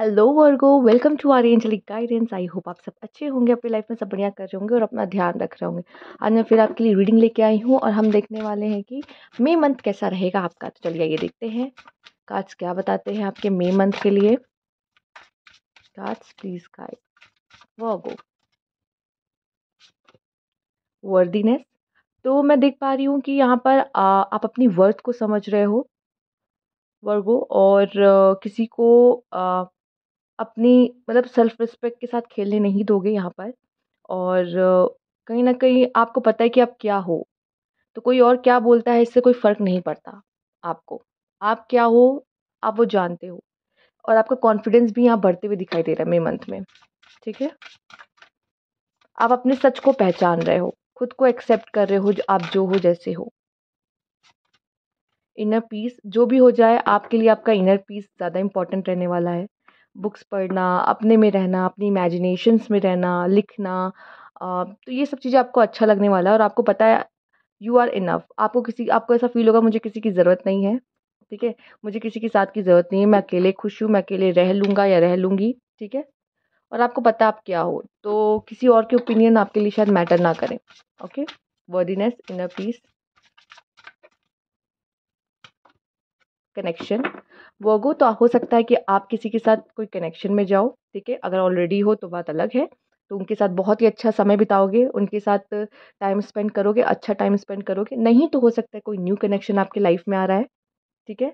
Hello Virgo welcome to our angelic guidance I hope आप सब अच्छे होंगे अपनी लाइफ में सब बढ़िया कर रहे होंगे और अपना ध्यान रख रहे होंगे आज मैं फिर आपके लिए रीडिंग लेके आई हूँ और हम देखने वाले हैं कि मई मंथ कैसा रहेगा आपका तो चलिए ये देखते हैं कार्ड्स क्या बताते हैं आपके मई मंथ के लिए cards please guide Virgo worthiness तो मैं देख पा रही हूँ कि यहाँ पर आ, आप अपनी वर्थ को समझ रहे हो वर्गो और आ, किसी को आ, अपनी मतलब सेल्फ़ रिस्पेक्ट के साथ खेलने नहीं दोगे यहाँ पर और कहीं ना कहीं आपको पता है कि आप क्या हो तो कोई और क्या बोलता है इससे कोई फ़र्क नहीं पड़ता आपको आप क्या हो आप वो जानते हो और आपका कॉन्फिडेंस भी यहाँ बढ़ते हुए दिखाई दे रहा है मे मंथ में ठीक है आप अपने सच को पहचान रहे हो खुद को एक्सेप्ट कर रहे हो जो आप जो हो जैसे हो इनर पीस जो भी हो जाए आपके लिए आपका इनर पीस ज़्यादा इम्पॉर्टेंट रहने वाला है बुक्स पढ़ना अपने में रहना अपनी इमेजिनेशंस में रहना लिखना तो ये सब चीज़ें आपको अच्छा लगने वाला है और आपको पता है यू आर इनफ़ आपको किसी आपको ऐसा फील होगा मुझे किसी की ज़रूरत नहीं है ठीक है मुझे किसी के साथ की ज़रूरत नहीं है मैं अकेले खुश हूँ मैं अकेले रह लूँगा या रह लूँगी ठीक है और आपको पता आप क्या हो तो किसी और के ओपिनियन आपके लिए शायद मैटर ना करें okay worthiness inner peace connection Virgo तो हो सकता है कि आप किसी के साथ कोई कनेक्शन में जाओ ठीक है अगर ऑलरेडी हो तो बात अलग है तो उनके साथ बहुत ही अच्छा समय बिताओगे उनके साथ टाइम स्पेंड करोगे अच्छा टाइम स्पेंड करोगे नहीं तो हो सकता है कोई न्यू कनेक्शन आपके लाइफ में आ रहा है ठीक है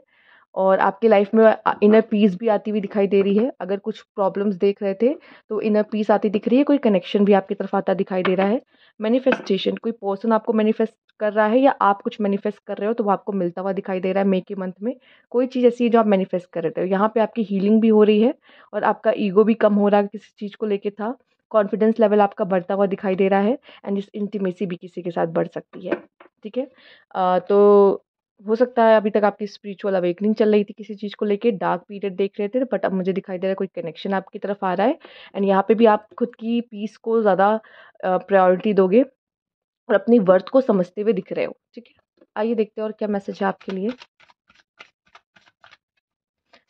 और आपकी लाइफ में इनर पीस हाँ। भी आती हुई दिखाई दे रही है अगर कुछ प्रॉब्लम्स देख रहे थे तो इनर पीस आती दिख रही है कोई कनेक्शन भी आपकी तरफ आता दिखाई दे रहा है मैनिफेस्टेशन कोई पर्सन आपको मैनिफेस्ट कर रहा है या आप कुछ मैनिफेस्ट कर रहे हो तो वो आपको मिलता हुआ दिखाई दे रहा है मे के मंथ में कोई चीज़ ऐसी है जो आप मैनिफेस्ट कर रहे थे यहाँ पर आपकी हीलिंग भी हो रही है और आपका ईगो भी कम हो रहा है किसी चीज़ को लेकर था कॉन्फिडेंस लेवल आपका बढ़ता हुआ दिखाई दे रहा है एंड इस इंटीमेसी भी किसी के साथ बढ़ सकती है ठीक है तो हो सकता है अभी तक आपकी स्पिरिचुअल अवेकनिंग चल रही थी किसी चीज़ को लेके डार्क पीरियड देख रहे थे बट अब मुझे दिखाई दे रहा है कोई कनेक्शन आपकी तरफ आ रहा है एंड यहाँ पे भी आप खुद की पीस को ज़्यादा प्रायोरिटी दोगे और अपनी वर्थ को समझते हुए दिख रहे हो ठीक है आइए देखते हैं और क्या मैसेज है आपके लिए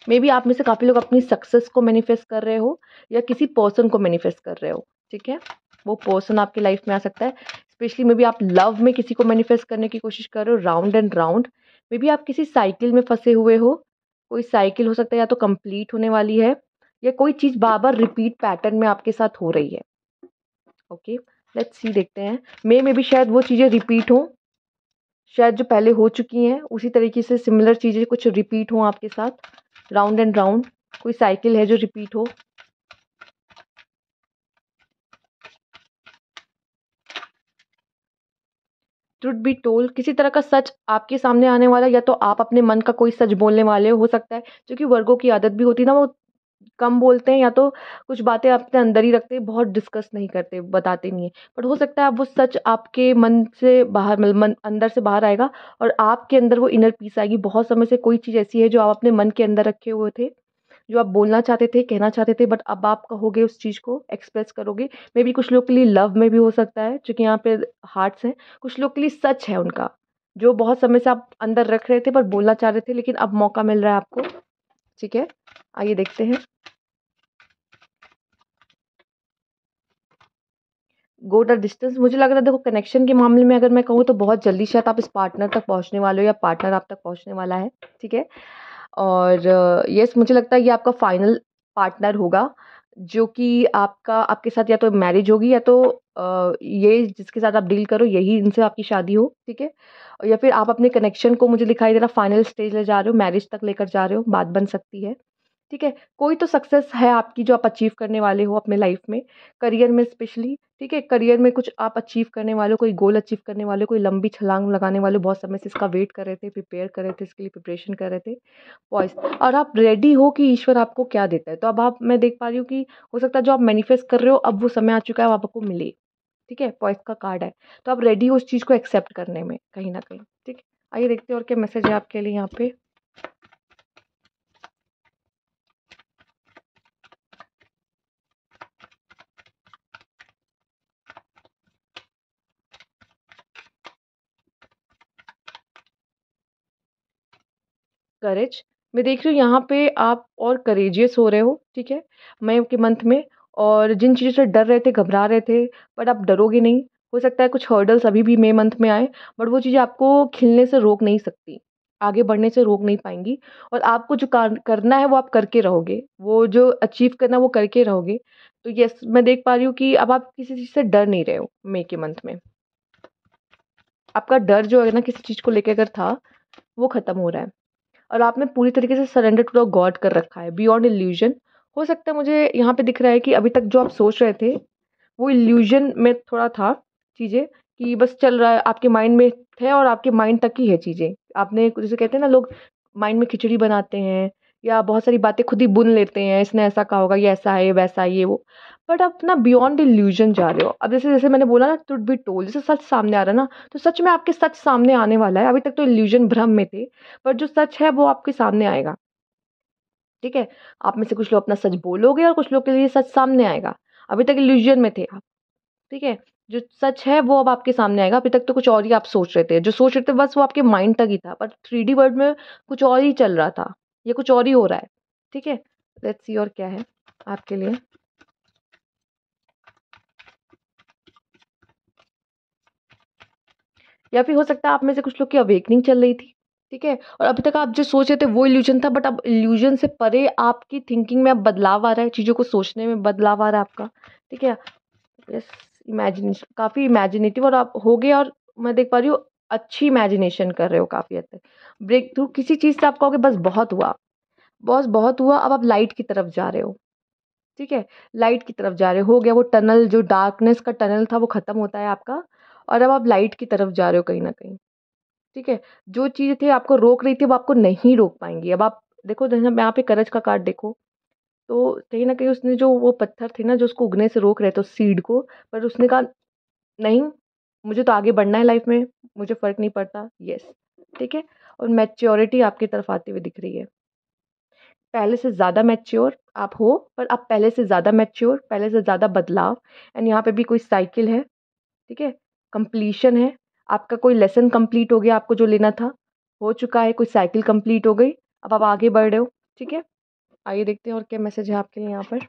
मे बी आप में से काफ़ी लोग अपनी सक्सेस को मैनिफेस्ट कर रहे हो या किसी पर्सन को मैनिफेस्ट कर रहे हो ठीक है वो पर्सन आपकी लाइफ में आ सकता है स्पेशली मे बी आप लव में किसी को मैनिफेस्ट करने की कोशिश कर रहे हो round and round maybe आप किसी साइकिल में फंसे हुए हो कोई साइकिल हो सकता है या तो कंप्लीट होने वाली है या कोई चीज़ बार बार रिपीट पैटर्न में आपके साथ हो रही है ओके लेट्स सी देखते हैं मे में भी शायद वो चीज़ें रिपीट हों शायद जो पहले हो चुकी हैं उसी तरीके से सिमिलर चीज़ें कुछ रिपीट हों आपके साथ राउंड एंड राउंड कोई साइकिल है जो रिपीट हो ट्रुड बी टोल्ड किसी तरह का सच आपके सामने आने वाला या तो आप अपने मन का कोई सच बोलने वाले हो सकता है क्योंकि वर्गों की आदत भी होती है ना वो कम बोलते हैं या तो कुछ बातें अपने अंदर ही रखते हैं बहुत डिस्कस नहीं करते बताते नहीं है बट हो सकता है आप वो सच आपके मन से बाहर मतलब मन अंदर से बाहर आएगा और आपके अंदर वो इनर पीस आएगी बहुत समय से कोई चीज़ ऐसी है जो आप अपने मन के अंदर रखे हुए थे जो आप बोलना चाहते थे कहना चाहते थे बट अब आप कहोगे उस चीज़ को एक्सप्रेस करोगे मे बी कुछ लोग के लिए लव में भी हो सकता है चूँकि यहाँ पे हार्ट्स हैं कुछ लोग के लिए सच है उनका जो बहुत समय से आप अंदर रख रहे थे पर बोलना चाह रहे थे लेकिन अब मौका मिल रहा है आपको ठीक है आइए देखते हैं गोट और डिस्टेंस मुझे लग रहा है देखो कनेक्शन के मामले में अगर मैं कहूँ तो बहुत जल्दी शायद आप इस पार्टनर तक पहुँचने वाले हो या पार्टनर आप तक पहुँचने वाला है ठीक है और यस मुझे लगता है ये आपका फाइनल पार्टनर होगा जो कि आपका आपके साथ या तो मैरिज होगी या तो ये जिसके साथ आप डील करो यही इनसे आपकी शादी हो ठीक है या फिर आप अपने कनेक्शन को मुझे दिखाई दे रहा फाइनल स्टेज ले जा रहे हो मैरिज तक लेकर जा रहे हो बात बन सकती है ठीक है कोई तो सक्सेस है आपकी जो आप अचीव करने वाले हो अपने लाइफ में करियर में स्पेशली ठीक है करियर में कुछ आप अचीव करने वाले हो कोई गोल अचीव करने वाले हो कोई लंबी छलांग लगाने वाले बहुत समय से इसका वेट कर रहे थे प्रिपेयर कर रहे थे इसके लिए प्रिपरेशन कर रहे थे वॉइस और आप रेडी हो कि ईश्वर आपको क्या देता है तो अब आप मैं देख पा रही हूँ कि हो सकता है जो आप मैनिफेस्ट कर रहे हो अब वो समय आ चुका है आपको मिले ठीक है पॉइस का कार्ड है तो आप रेडी हो उस चीज़ को एक्सेप्ट करने में कहीं ना कहीं ठीक है आइए देखते हैं और क्या मैसेज है आपके लिए यहाँ पे करेज मैं देख रही हूँ यहाँ पे आप और करेजियस हो रहे हो ठीक है मई के मंथ में और जिन चीज़ों से डर रहे थे घबरा रहे थे बट आप डरोगे नहीं हो सकता है कुछ हर्डल्स अभी भी मई मंथ में आए बट वो चीज़ें आपको खिलने से रोक नहीं सकती आगे बढ़ने से रोक नहीं पाएंगी और आपको जो करना है वो आप करके रहोगे वो जो अचीव करना वो करके रहोगे तो यस मैं देख पा रही हूँ कि अब आप किसी चीज़ से डर नहीं रहे हो मई के मंथ में आपका डर जो है ना किसी चीज़ को लेकर अगर था वो ख़त्म हो रहा है और आपने पूरी तरीके से सरेंडर टू द गॉड कर रखा है बियॉन्ड इल्यूजन हो सकता है मुझे यहाँ पे दिख रहा है कि अभी तक जो आप सोच रहे थे वो इल्यूजन में थोड़ा था चीज़ें कि बस चल रहा है आपके माइंड में है और आपके माइंड तक ही है चीज़ें आपने जैसे कहते हैं ना लोग माइंड में खिचड़ी बनाते हैं या बहुत सारी बातें खुद ही बुन लेते हैं इसने ऐसा कहा होगा ये ऐसा है वैसा है ये वो बट आप ना बियॉन्ड इल्यूजन जा रहे हो अब जैसे जैसे मैंने बोला ना टुड बी टोल जैसे सच सामने आ रहा है ना तो सच में आपके सच सामने आने वाला है अभी तक तो इल्यूजन भ्रम में थे पर जो सच है वो आपके सामने आएगा ठीक है आप में से कुछ लोग अपना सच बोलोगे और कुछ लोग के लिए सच सामने आएगा अभी तक इल्यूजन में थे आप ठीक है जो सच है वो अब आपके सामने आएगा अभी तक तो कुछ और ही आप सोच रहे थे जो सोच रहे थे बस वो आपके माइंड तक ही था पर थ्री डी वर्ल्ड में कुछ और ही चल रहा था ये कुछ और ही हो रहा है ठीक है लेट्स सी और क्या है आपके लिए या फिर हो सकता है आप में से कुछ लोग की अवेकनिंग चल रही थी ठीक है और अभी तक आप जो सोच रहे थे वो इल्यूजन था बट अब इल्यूजन से परे आपकी थिंकिंग में अब बदलाव आ रहा है चीज़ों को सोचने में बदलाव आ रहा है आपका ठीक है यस इमेजिनेशन काफ़ी इमेजिनेटिव और आप हो गए और मैं देख पा रही हूँ अच्छी इमेजिनेशन कर रहे हो काफ़ी हद तक ब्रेक थ्रू किसी चीज़ से आप कहोगे बस बहुत हुआ बस बहुत हुआ अब आप लाइट की तरफ जा रहे हो ठीक है लाइट की तरफ जा रहे हो गया वो टनल जो डार्कनेस का टनल था वो ख़त्म होता है आपका और अब आप लाइट की तरफ जा रहे हो कहीं ना कहीं ठीक है जो चीज़ थी आपको रोक रही थी वो आपको नहीं रोक पाएंगी अब आप देखो जैसे यहाँ पे करज का कार्ड देखो तो कहीं ना कहीं उसने जो वो पत्थर थे ना जो उसको उगने से रोक रहे थे उस सीड को पर उसने कहा नहीं मुझे तो आगे बढ़ना है लाइफ में मुझे फ़र्क नहीं पड़ता यस ठीक है और मैच्योरिटी आपकी तरफ आती हुई दिख रही है पहले से ज़्यादा मैच्योर आप हो पर आप पहले से ज़्यादा मैच्योर पहले से ज़्यादा बदलाव एंड यहाँ पे भी कोई साइकिल है ठीक है कंप्लीशन है आपका कोई लेसन कंप्लीट हो गया आपको जो लेना था हो चुका है कोई साइकिल कंप्लीट हो गई अब आप आगे बढ़ रहे हो ठीक है आइए देखते हैं और क्या मैसेज है आपके लिए यहाँ पर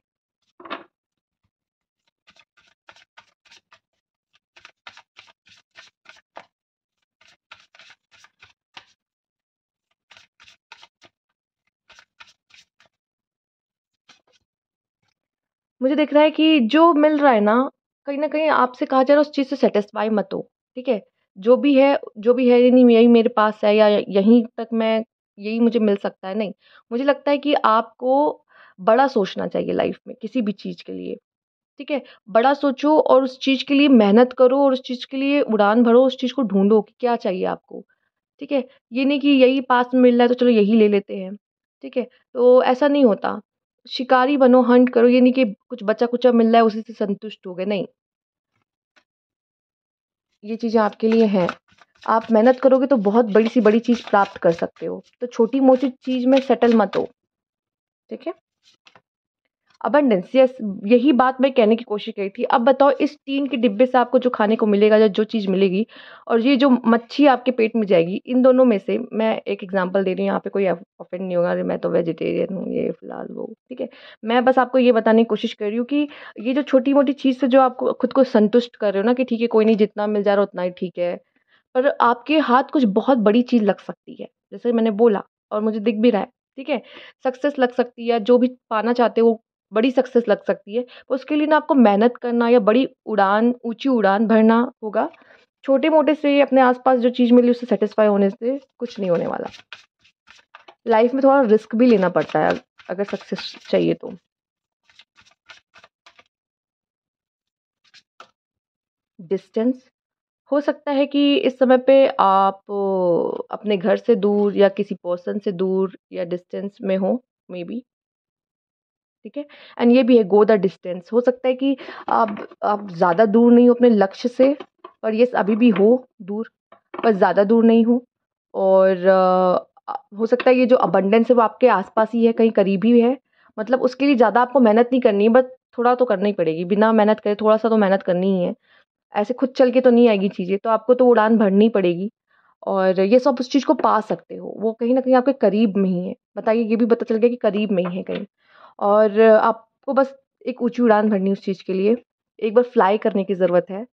मुझे दिख रहा है कि जो मिल रहा है ना कहीं ना कहीं आपसे कहा जा रहा है उस चीज़ से सेटिस्फाई मत हो ठीक है जो भी है जो भी है नहीं यही मेरे पास है या यहीं तक मैं यही मुझे मिल सकता है नहीं मुझे लगता है कि आपको बड़ा सोचना चाहिए लाइफ में किसी भी चीज़ के लिए ठीक है बड़ा सोचो और उस चीज़ के लिए मेहनत करो और उस चीज़ के लिए उड़ान भरो उस चीज़ को ढूंढो कि क्या चाहिए आपको ठीक है ये नहीं कि यही पास में मिल रहा है तो चलो यही ले लेते हैं ठीक है तो ऐसा नहीं होता शिकारी बनो हंट करो ये नहीं कि कुछ बचा कुचा मिल रहा है उसी से संतुष्ट हो गए नहीं ये चीज़ें आपके लिए हैं आप मेहनत करोगे तो बहुत बड़ी सी बड़ी चीज़ प्राप्त कर सकते हो तो छोटी मोटी चीज़ में सेटल मत हो ठीक है अबंडेंस यस यही बात मैं कहने की कोशिश करी थी अब बताओ इस टीन के डिब्बे से आपको जो खाने को मिलेगा या जो चीज़ मिलेगी और ये जो मच्छी आपके पेट में जाएगी इन दोनों में से मैं एक एग्जांपल दे रही हूँ यहाँ पे कोई ऑफेंड नहीं होगा मैं तो वेजिटेरियन हूँ ये फ़िलहाल वो ठीक है मैं बस आपको ये बताने की कोशिश कर रही हूँ कि ये जो छोटी मोटी चीज़ से जो आपको खुद को संतुष्ट कर रहे हो ना कि ठीक है कोई नहीं जितना मिल जा रहा उतना ही ठीक है पर आपके हाथ कुछ बहुत बड़ी चीज़ लग सकती है जैसे मैंने बोला और मुझे दिख भी रहा है ठीक है सक्सेस लग सकती है जो भी पाना चाहते हो बड़ी सक्सेस लग सकती है उसके लिए ना आपको मेहनत करना या बड़ी उड़ान ऊंची उड़ान भरना होगा छोटे मोटे से अपने आसपास जो चीज़ मिली उससे सेटिस्फाई होने से कुछ नहीं होने वाला लाइफ में थोड़ा रिस्क भी लेना पड़ता है अगर सक्सेस चाहिए तो डिस्टेंस हो सकता है कि इस समय पे आप अपने घर से दूर या किसी पर्सन से दूर या डिस्टेंस में हो मे बी ठीक है एंड ये भी है गो द डिस्टेंस हो सकता है कि आप आप ज़्यादा दूर नहीं हो अपने लक्ष्य से पर यस अभी भी हो दूर पर ज़्यादा दूर नहीं हो और आ, हो सकता है ये जो अबंडेंस है वो आपके आसपास ही है कहीं करीब ही है मतलब उसके लिए ज़्यादा आपको मेहनत नहीं करनी है बट थोड़ा तो करना ही पड़ेगी बिना मेहनत करे थोड़ा सा तो मेहनत करनी ही है ऐसे खुद चल के तो नहीं आएगी चीज़ें तो आपको तो उड़ान भरनी पड़ेगी और ये सब उस चीज़ को पा सकते हो वो कहीं ना कहीं आपके करीब में ही है बताइए ये भी पता चल गया कि करीब में ही है कहीं और आपको बस एक ऊँची उड़ान भरनी है उस चीज़ के लिए एक बार फ्लाई करने की ज़रूरत है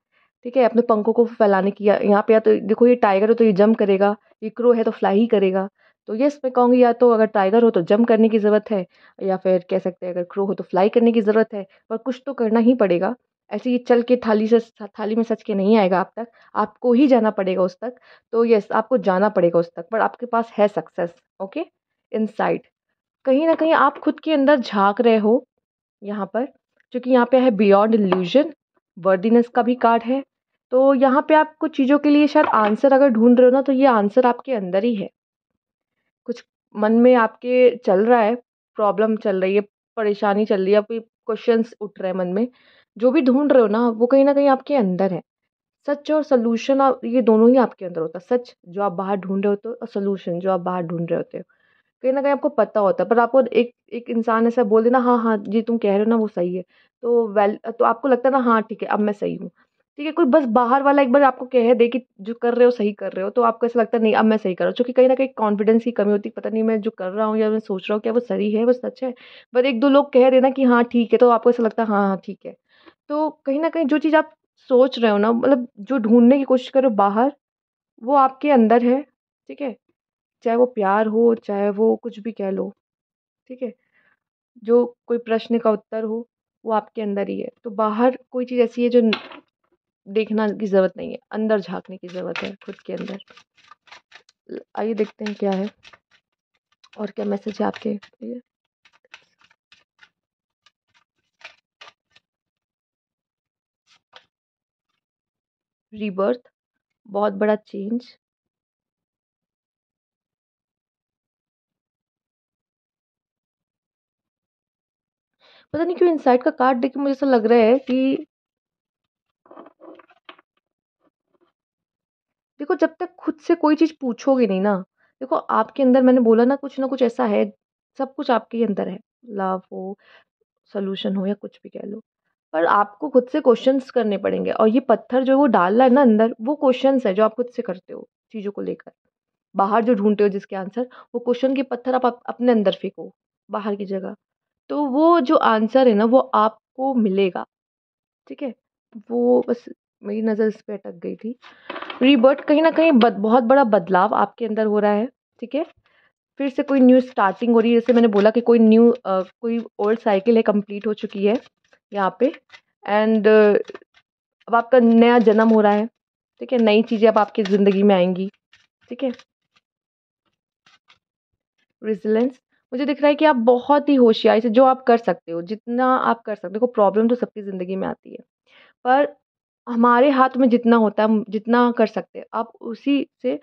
ठीक है अपने पंखों को फैलाने की यहाँ पर या तो देखो ये टाइगर हो तो ये जम करेगा ये क्रो है तो फ्लाई ही करेगा तो ये मैं कहूँगी या तो अगर टाइगर हो तो जम करने की ज़रूरत है या फिर कह सकते हैं अगर क्रो हो तो फ्लाई करने की ज़रूरत है पर कुछ तो करना ही पड़ेगा ऐसे ये चल के थाली से थाली में सच के नहीं आएगा आप तक आपको ही जाना पड़ेगा उस तक तो यस आपको जाना पड़ेगा उस तक पर आपके पास है सक्सेस ओके इन साइड कहीं ना कहीं आप खुद के अंदर झांक रहे हो यहाँ पर क्योंकि यहाँ पे है बियॉन्ड इल्यूजन वर्दीनेस का भी कार्ड है तो यहाँ पे आप कुछ चीज़ों के लिए शायद आंसर अगर ढूंढ रहे हो ना तो ये आंसर आपके अंदर ही है कुछ मन में आपके चल रहा है प्रॉब्लम चल रही है परेशानी चल रही है कोई क्वेश्चन उठ रहे हैं मन में जो भी ढूंढ रहे हो ना वो कहीं ना कहीं आपके अंदर है सच और सोल्यूशन ये दोनों ही आपके अंदर होता है सच जो आप बाहर ढूंढ रहे होते हो और सोल्यूशन जो आप बाहर ढूंढ रहे होते हो कहीं ना कहीं आपको पता होता है पर आपको एक एक इंसान ऐसा बोल देना हाँ हाँ जी तुम कह रहे हो ना वो सही है तो वेल तो आपको लगता है ना हाँ ठीक है अब मैं सही हूँ ठीक है कोई बस बाहर वाला एक बार आपको कह दे कि जो कर रहे हो सही कर रहे हो तो आपको ऐसा लगता है नहीं अब मैं सही कर रहा हूँ क्योंकि कहीं ना कहीं कॉन्फिडेंस की कमी होती है पता नहीं मैं जो कर रहा हूँ या मैं सोच रहा हूँ क्या वो सही है वो सच है बट एक दो लोग कह देना कि हाँ ठीक है तो आपको ऐसा लगता है हाँ हाँ ठीक है तो कहीं ना कहीं जो चीज़ आप सोच रहे हो ना मतलब जो ढूंढने की कोशिश करो बाहर वो आपके अंदर है ठीक है चाहे वो प्यार हो चाहे वो कुछ भी कह लो ठीक है जो कोई प्रश्न का उत्तर हो वो आपके अंदर ही है तो बाहर कोई चीज़ ऐसी है जो देखना की ज़रूरत नहीं है अंदर झांकने की ज़रूरत है खुद के अंदर आइए देखते हैं क्या है और क्या मैसेज है आपके लिए रीबर्थ बहुत बड़ा चेंज पता नहीं क्यों इनसाइड का कार्ड देख मुझे ऐसा लग रहा है कि देखो जब तक खुद से कोई चीज़ पूछोगे नहीं ना देखो आपके अंदर मैंने बोला ना कुछ ना कुछ ऐसा है सब कुछ आपके अंदर है लव हो सोल्यूशन हो या कुछ भी कह लो पर आपको खुद से क्वेश्चंस करने पड़ेंगे और ये पत्थर जो वो डाल रहा है ना अंदर वो क्वेश्चंस है जो आप खुद से करते हो चीज़ों को लेकर बाहर जो ढूंढते हो जिसके आंसर वो क्वेश्चन के पत्थर आप अपने अंदर फेंको बाहर की जगह तो वो जो आंसर है ना वो आपको मिलेगा ठीक है वो बस मेरी नज़र इस पर अटक गई थी रिबर्ट कहीं ना कहीं बद, बहुत बड़ा बदलाव आपके अंदर हो रहा है ठीक है फिर से कोई न्यू स्टार्टिंग हो रही है जैसे मैंने बोला कि कोई न्यू आ, कोई ओल्ड साइकिल है कंप्लीट हो चुकी है यहाँ पे एंड अब आपका नया जन्म हो रहा है ठीक है नई चीज़ें अब आपकी ज़िंदगी में आएंगी ठीक है रिजिलेंस मुझे दिख रहा है कि आप बहुत ही होशियारी से जो आप कर सकते हो जितना आप कर सकते हो प्रॉब्लम तो सबकी ज़िंदगी में आती है पर हमारे हाथ में जितना होता है जितना कर सकते हैं आप उसी से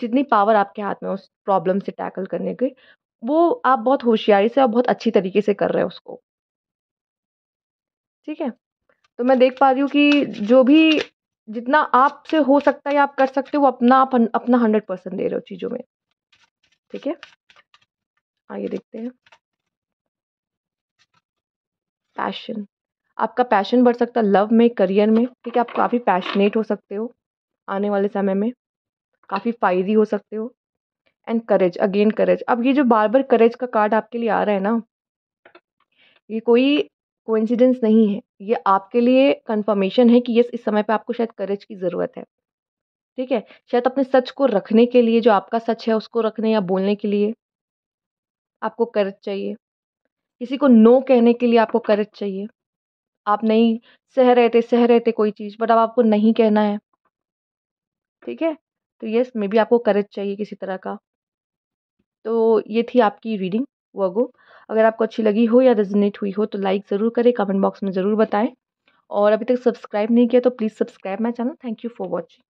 जितनी पावर आपके हाथ में उस प्रॉब्लम से टैकल करने की वो आप बहुत होशियारी से और बहुत अच्छी तरीके से कर रहे हो उसको ठीक है तो मैं देख पा रही हूँ कि जो भी जितना आपसे हो सकता है आप कर सकते हो वो अपना आप अपना हंड्रेड परसेंट दे रहे हो चीज़ों में ठीक है आगे देखते हैं पैशन आपका पैशन बढ़ सकता है लव में करियर में ठीक है आप काफ़ी पैशनेट हो सकते हो आने वाले समय में काफ़ी फायदी हो सकते हो एंड करेज अगेन करेज अब ये जो बार बार करेज का कार्ड आपके लिए आ रहा है ना ये कोई कोइंसिडेंस नहीं है ये आपके लिए कंफर्मेशन है कि यस इस समय पे आपको शायद करेज की ज़रूरत है ठीक है शायद अपने सच को रखने के लिए जो आपका सच है उसको रखने या बोलने के लिए आपको करेज चाहिए किसी को नो कहने के लिए आपको करेज चाहिए आप नहीं सह रहे थे सह रहे थे कोई चीज़ बट अब आपको नहीं कहना है ठीक है तो यस मे बी आपको करेज चाहिए किसी तरह का तो ये थी आपकी रीडिंग वर्गो अगर आपको अच्छी लगी हो या रेजनेट हुई हो तो लाइक ज़रूर करें कमेंट बॉक्स में ज़रूर बताएं और अभी तक सब्सक्राइब नहीं किया तो please subscribe my channel thank you for watching